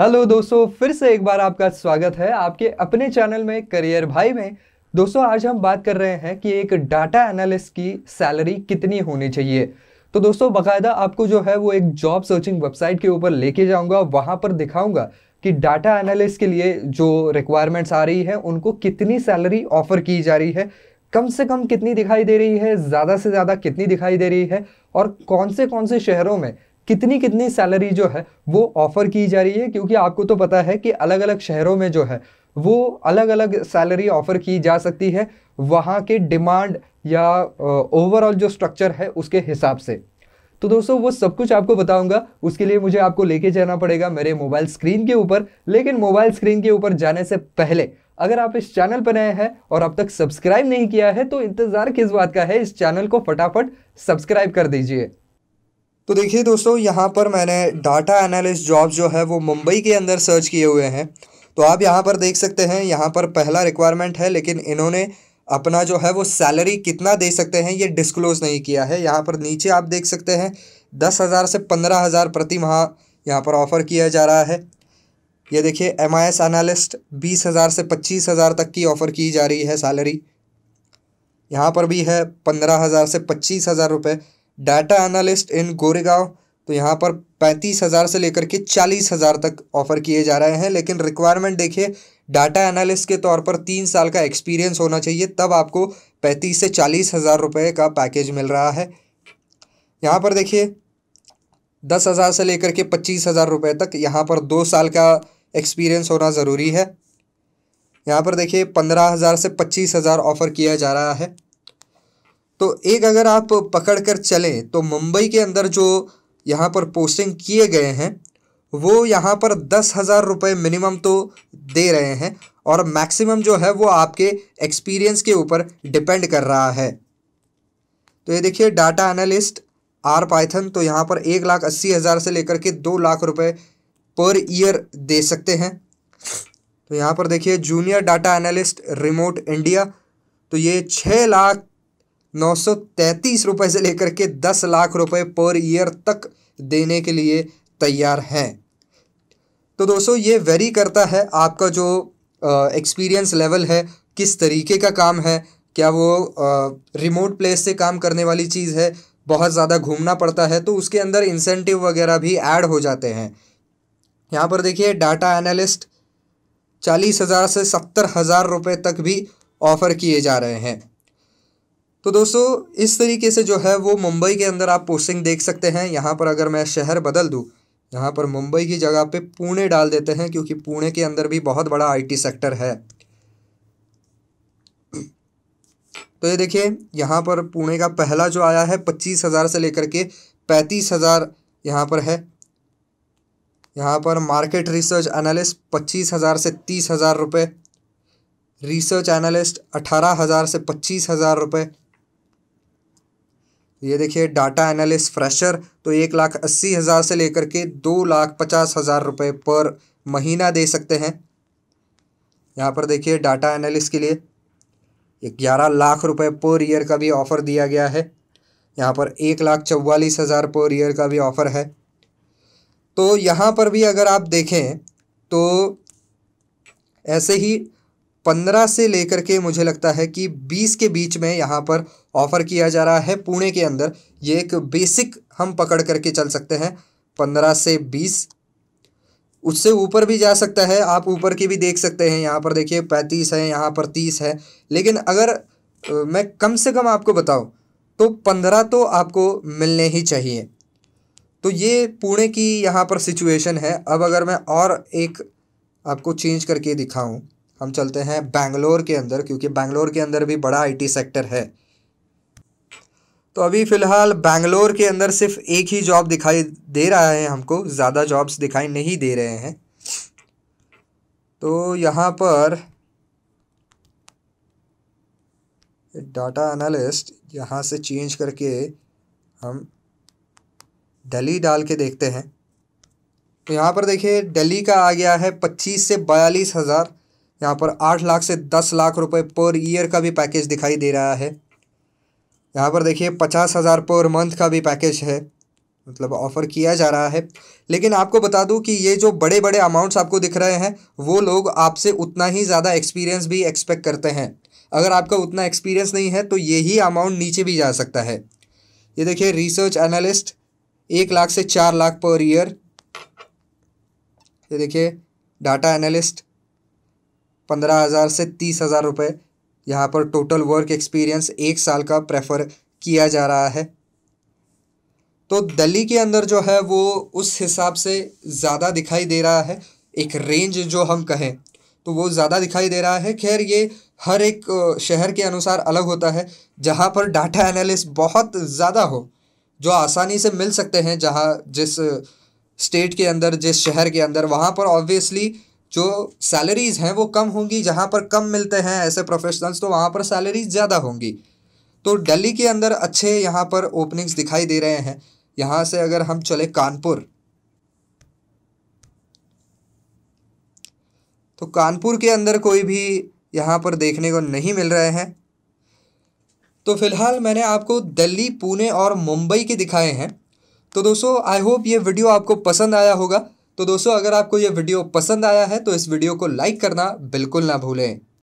hello दोस्तों फिर से एक बार आपका स्वागत है आपके अपने चैनल में करियर भाई में दोस्तों आज हम बात कर रहे हैं कि एक डाटा एनालिस्ट की सैलरी कितनी होनी चाहिए तो दोस्तों बाकायदा आपको जो है वो एक जॉब सर्चिंग वेबसाइट के ऊपर लेके जाऊंगा वहाँ पर दिखाऊंगा कि डाटा एनालिस्ट के लिए जो रिक्वायरमेंट्स आ रही है उनको कितनी सैलरी ऑफर की जा रही है कम से कम कितनी दिखाई दे रही है ज़्यादा से ज़्यादा कितनी दिखाई दे रही है और कौन से कौन से शहरों में कितनी कितनी सैलरी जो है वो ऑफ़र की जा रही है क्योंकि आपको तो पता है कि अलग अलग शहरों में जो है वो अलग अलग सैलरी ऑफ़र की जा सकती है वहाँ के डिमांड या ओवरऑल जो स्ट्रक्चर है उसके हिसाब से तो दोस्तों वो सब कुछ आपको बताऊंगा उसके लिए मुझे आपको लेके जाना पड़ेगा मेरे मोबाइल स्क्रीन के ऊपर लेकिन मोबाइल स्क्रीन के ऊपर जाने से पहले अगर आप इस चैनल पर नए हैं और अब तक सब्सक्राइब नहीं किया है तो इंतज़ार किस बात का है इस चैनल को फटाफट सब्सक्राइब कर दीजिए तो देखिए दोस्तों यहाँ पर मैंने डाटा एनालिस्ट जॉब जो है वो मुंबई के अंदर सर्च किए हुए हैं तो आप यहाँ पर देख सकते हैं यहाँ पर पहला रिक्वायरमेंट है लेकिन इन्होंने अपना जो है वो सैलरी कितना दे सकते हैं ये डिस्क्लोज़ नहीं किया है यहाँ पर नीचे आप देख सकते हैं दस हज़ार से पंद्रह हज़ार प्रति माह यहाँ पर ऑफ़र किया जा रहा है ये देखिए एम आई एस एनालिस्ट बीस हज़ार से पच्चीस हज़ार तक की ऑफ़र की जा रही है सैलरी यहाँ पर भी है पंद्रह हज़ार से पच्चीस हज़ार रुपये डाटा एनालिस्ट इन गोरेगांव तो यहाँ पर पैंतीस हज़ार से लेकर के चालीस हज़ार तक ऑफ़र किए जा रहे हैं लेकिन रिक्वायरमेंट देखिए डाटा एनालिस्ट के तौर पर तीन साल का एक्सपीरियंस होना चाहिए तब आपको पैंतीस से चालीस हज़ार रुपये का पैकेज मिल रहा है यहाँ पर देखिए दस हज़ार से लेकर के पच्चीस हज़ार रुपये तक यहाँ पर दो साल का एक्सपीरियंस होना ज़रूरी है यहाँ पर देखिए पंद्रह हज़ार से पच्चीस हज़ार ऑफ़र किया जा रहा है तो एक अगर आप पकड़ कर चलें तो मुंबई के अंदर जो यहाँ पर पोस्टिंग किए गए हैं वो यहाँ पर दस हज़ार रुपये मिनिमम तो दे रहे हैं और मैक्सिमम जो है वो आपके एक्सपीरियंस के ऊपर डिपेंड कर रहा है तो ये देखिए डाटा एनालिस्ट आर पाइथन तो यहाँ पर एक लाख अस्सी हज़ार से लेकर के दो लाख रुपए पर ईयर दे सकते हैं तो यहाँ पर देखिए junior data analyst remote India तो ये छः लाख नौ सौ तैंतीस रुपये से लेकर के दस लाख रुपए पर ईयर तक देने के लिए तैयार हैं तो दोस्तों ये वेरी करता है आपका जो एक्सपीरियंस लेवल है किस तरीके का काम है क्या वो रिमोट प्लेस से काम करने वाली चीज़ है बहुत ज़्यादा घूमना पड़ता है तो उसके अंदर इंसेंटिव वगैरह भी ऐड हो जाते हैं यहाँ पर देखिए डाटा एनालिस्ट चालीस हज़ार से सत्तर हज़ार रुपये तक भी ऑफ़र किए जा रहे हैं तो दोस्तों इस तरीके से जो है वो मुंबई के अंदर आप पोस्टिंग देख सकते हैं यहाँ पर अगर मैं शहर बदल दूँ यहाँ पर मुंबई की जगह पे पुणे डाल देते हैं क्योंकि पुणे के अंदर भी बहुत बड़ा आईटी सेक्टर है तो ये देखिए यहाँ पर पुणे का पहला जो आया है पच्चीस हज़ार से लेकर के पैंतीस हज़ार यहाँ पर है यहाँ पर मार्केट रिसर्च एनालिस्ट पच्चीस हज़ार से तीस हज़ार रुपये रिसर्च एनालिस्ट अठारह हज़ार से पच्चीस हज़ार रुपये ये देखिए डाटा एनालिस्ट फ्रेशर तो एक लाख अस्सी हज़ार से लेकर के दो लाख पचास हज़ार रुपये पर महीना दे सकते हैं यहाँ पर देखिए डाटा एनालिस्ट के लिए ग्यारह लाख रुपये पर ईयर का भी ऑफ़र दिया गया है यहाँ पर एक लाख चौवालीस हज़ार पर ईयर का भी ऑफ़र है तो यहाँ पर भी अगर आप देखें तो ऐसे ही पंद्रह से लेकर के मुझे लगता है कि बीस के बीच में यहाँ पर ऑफ़र किया जा रहा है पुणे के अंदर ये एक बेसिक हम पकड़ करके चल सकते हैं पंद्रह से बीस उससे ऊपर भी जा सकता है आप ऊपर की भी देख सकते हैं यहाँ पर देखिए पैंतीस है यहाँ पर तीस है लेकिन अगर मैं कम से कम आपको बताऊँ तो पंद्रह तो आपको मिलने ही चाहिए तो ये पुणे की यहाँ पर सिचुएशन है अब अगर मैं और एक आपको चेंज करके दिखाऊँ हम चलते हैं बैंगलोर के अंदर क्योंकि बैंगलोर के अंदर भी बड़ा आईटी सेक्टर है तो अभी फ़िलहाल बैंगलोर के अंदर सिर्फ एक ही जॉब दिखाई दे रहा है हमको ज़्यादा जॉब्स दिखाई नहीं दे रहे हैं तो यहाँ पर डाटा एनालिस्ट यहाँ से चेंज करके हम दिल्ली डाल के देखते हैं तो यहाँ पर देखिए दिल्ली का आ गया है पच्चीस से बयालीस हज़ार यहाँ पर आठ लाख से दस लाख रुपए पर ईयर का भी पैकेज दिखाई दे रहा है यहाँ पर देखिए पचास हज़ार पर मंथ का भी पैकेज है मतलब ऑफ़र किया जा रहा है लेकिन आपको बता दूं कि ये जो बड़े बड़े अमाउंट्स आपको दिख रहे हैं वो लोग आपसे उतना ही ज़्यादा एक्सपीरियंस भी एक्सपेक्ट करते हैं अगर आपका उतना एक्सपीरियंस नहीं है तो यही अमाउंट नीचे भी जा सकता है ये देखिए रिसर्च एनालिस्ट एक लाख से चार लाख पर ईयर ये देखिए डाटा एनालिस्ट पंद्रह हज़ार से तीस हज़ार रुपये यहाँ पर टोटल वर्क एक्सपीरियंस एक साल का प्रेफर किया जा रहा है तो दिल्ली के अंदर जो है वो उस हिसाब से ज़्यादा दिखाई दे रहा है एक रेंज जो हम कहें तो वो ज़्यादा दिखाई दे रहा है खैर ये हर एक शहर के अनुसार अलग होता है जहाँ पर डाटा एनालिस्ट बहुत ज़्यादा हो जो आसानी से मिल सकते हैं जहाँ जिस स्टेट के अंदर जिस शहर के अंदर वहाँ पर ऑब्वियसली जो सैलरीज़ हैं वो कम होंगी जहाँ पर कम मिलते हैं ऐसे प्रोफेशनल्स तो वहाँ पर सैलरीज ज़्यादा होंगी तो दिल्ली के अंदर अच्छे यहाँ पर ओपनिंग्स दिखाई दे रहे हैं यहाँ से अगर हम चले कानपुर तो कानपुर के अंदर कोई भी यहाँ पर देखने को नहीं मिल रहे हैं तो फिलहाल मैंने आपको दिल्ली पुणे और मुंबई के दिखाए हैं तो दोस्तों आई होप ये वीडियो आपको पसंद आया होगा तो दोस्तों अगर आपको ये वीडियो पसंद आया है तो इस वीडियो को लाइक करना बिल्कुल ना भूलें